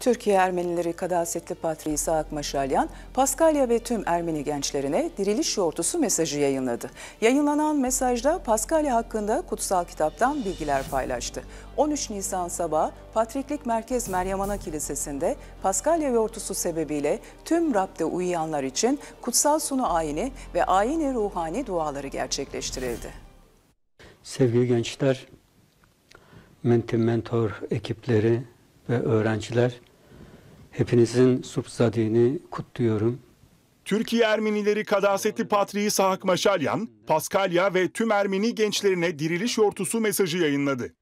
Türkiye Ermenileri Kadasetli Patriği İsaak Maşalyan, Paskalya ve tüm Ermeni gençlerine diriliş yortusu mesajı yayınladı. Yayınlanan mesajda Paskalya hakkında kutsal kitaptan bilgiler paylaştı. 13 Nisan sabahı Patriklik Merkez Meryem Ana Kilisesi'nde Paskalya yortusu sebebiyle tüm Rab'de uyuyanlar için kutsal sunu ayini ve ayini ruhani duaları gerçekleştirildi. Sevgili gençler, Menti Mentor ekipleri ve öğrenciler, Hepinizin Subzadini kutluyorum. Türkiye Ermenileri Kadaseti Patriği Sahak Maşalyan, Paskalya ve tüm Ermeni gençlerine diriliş yortusu mesajı yayınladı.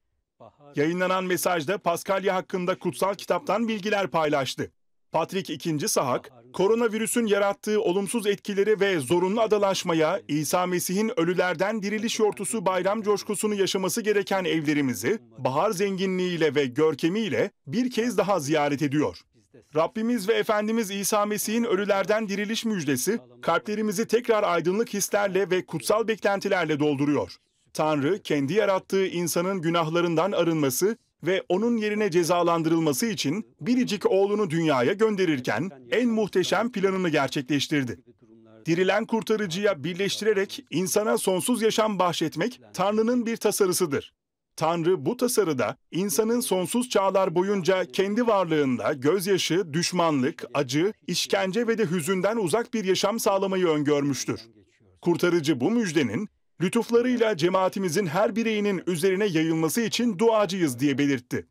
Yayınlanan mesajda Paskalya hakkında kutsal kitaptan bilgiler paylaştı. Patrik II. Sahak, koronavirüsün yarattığı olumsuz etkileri ve zorunlu adalaşmaya İsa Mesih'in ölülerden diriliş yortusu bayram coşkusunu yaşaması gereken evlerimizi bahar zenginliğiyle ve görkemiyle bir kez daha ziyaret ediyor. Rabbimiz ve Efendimiz İsa Mesih'in ölülerden diriliş müjdesi, kalplerimizi tekrar aydınlık hislerle ve kutsal beklentilerle dolduruyor. Tanrı, kendi yarattığı insanın günahlarından arınması ve onun yerine cezalandırılması için biricik oğlunu dünyaya gönderirken en muhteşem planını gerçekleştirdi. Dirilen kurtarıcıya birleştirerek insana sonsuz yaşam bahşetmek Tanrı'nın bir tasarısıdır. Tanrı bu tasarıda insanın sonsuz çağlar boyunca kendi varlığında gözyaşı, düşmanlık, acı, işkence ve de hüzünden uzak bir yaşam sağlamayı öngörmüştür. Kurtarıcı bu müjdenin lütuflarıyla cemaatimizin her bireyinin üzerine yayılması için duacıyız diye belirtti.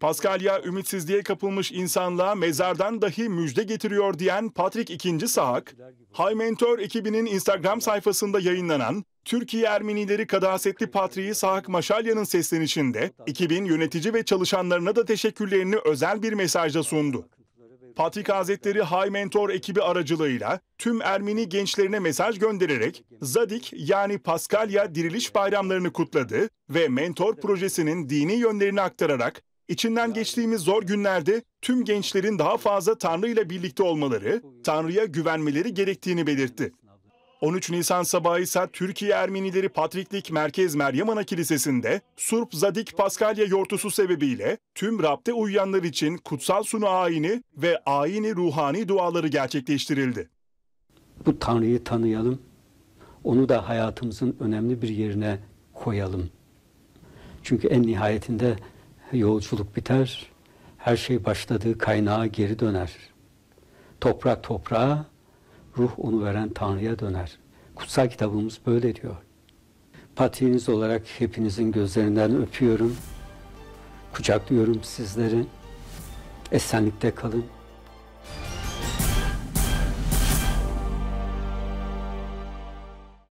Paskalya ümitsizliğe kapılmış insanlığa mezardan dahi müjde getiriyor diyen Patrick II. Sahak, High Mentor ekibinin Instagram sayfasında yayınlanan Türkiye Ermenileri Kadasetli Patriği Sahak Maşalya'nın seslenişinde 2000 yönetici ve çalışanlarına da teşekkürlerini özel bir mesajda sundu. Patrik Hazretleri High Mentor ekibi aracılığıyla tüm Ermeni gençlerine mesaj göndererek Zadik yani Paskalya diriliş bayramlarını kutladı ve mentor projesinin dini yönlerini aktararak İçinden geçtiğimiz zor günlerde tüm gençlerin daha fazla Tanrı ile birlikte olmaları, Tanrı'ya güvenmeleri gerektiğini belirtti. 13 Nisan sabahı ise Türkiye Ermenileri Patriklik Merkez Meryem Ana Kilisesi'nde Surp Zadik Paskalya yortusu sebebiyle tüm rapte uyuyanlar için kutsal sunu ayini ve ayini ruhani duaları gerçekleştirildi. Bu Tanrı'yı tanıyalım, onu da hayatımızın önemli bir yerine koyalım. Çünkü en nihayetinde yolculuk biter, her şey başladığı kaynağa geri döner. Toprak toprağa, ruh onu veren Tanrı'ya döner. Kutsal kitabımız böyle diyor. Patriğiniz olarak hepinizin gözlerinden öpüyorum. Kucaklıyorum sizleri. Esenlikte kalın.